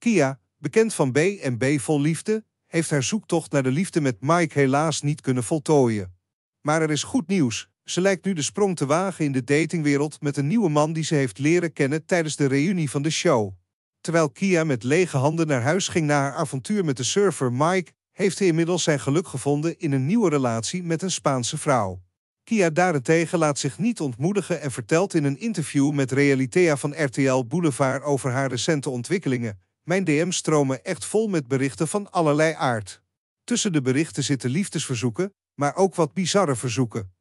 Kia, bekend van B en B vol liefde, heeft haar zoektocht naar de liefde met Mike helaas niet kunnen voltooien. Maar er is goed nieuws. Ze lijkt nu de sprong te wagen in de datingwereld met een nieuwe man die ze heeft leren kennen tijdens de reunie van de show. Terwijl Kia met lege handen naar huis ging na haar avontuur met de surfer Mike, heeft hij inmiddels zijn geluk gevonden in een nieuwe relatie met een Spaanse vrouw. Kia daarentegen laat zich niet ontmoedigen en vertelt in een interview met Realitea van RTL Boulevard over haar recente ontwikkelingen. Mijn DM's stromen echt vol met berichten van allerlei aard. Tussen de berichten zitten liefdesverzoeken, maar ook wat bizarre verzoeken.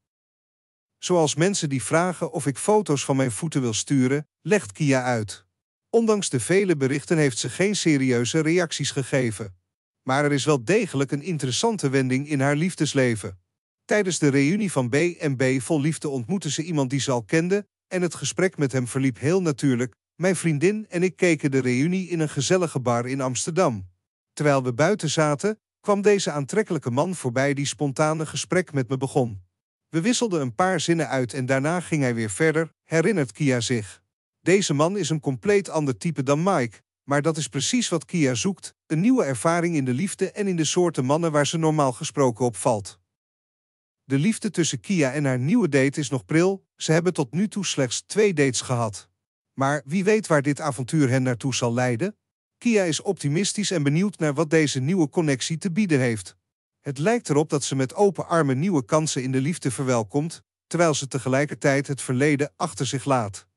Zoals mensen die vragen of ik foto's van mijn voeten wil sturen, legt Kia uit. Ondanks de vele berichten heeft ze geen serieuze reacties gegeven. Maar er is wel degelijk een interessante wending in haar liefdesleven. Tijdens de reunie van B&B Vol Liefde ontmoette ze iemand die ze al kende en het gesprek met hem verliep heel natuurlijk, mijn vriendin en ik keken de reunie in een gezellige bar in Amsterdam. Terwijl we buiten zaten, kwam deze aantrekkelijke man voorbij die spontaan een gesprek met me begon. We wisselden een paar zinnen uit en daarna ging hij weer verder, herinnert Kia zich. Deze man is een compleet ander type dan Mike, maar dat is precies wat Kia zoekt, een nieuwe ervaring in de liefde en in de soorten mannen waar ze normaal gesproken op valt. De liefde tussen Kia en haar nieuwe date is nog pril, ze hebben tot nu toe slechts twee dates gehad. Maar wie weet waar dit avontuur hen naartoe zal leiden? Kia is optimistisch en benieuwd naar wat deze nieuwe connectie te bieden heeft. Het lijkt erop dat ze met open armen nieuwe kansen in de liefde verwelkomt, terwijl ze tegelijkertijd het verleden achter zich laat.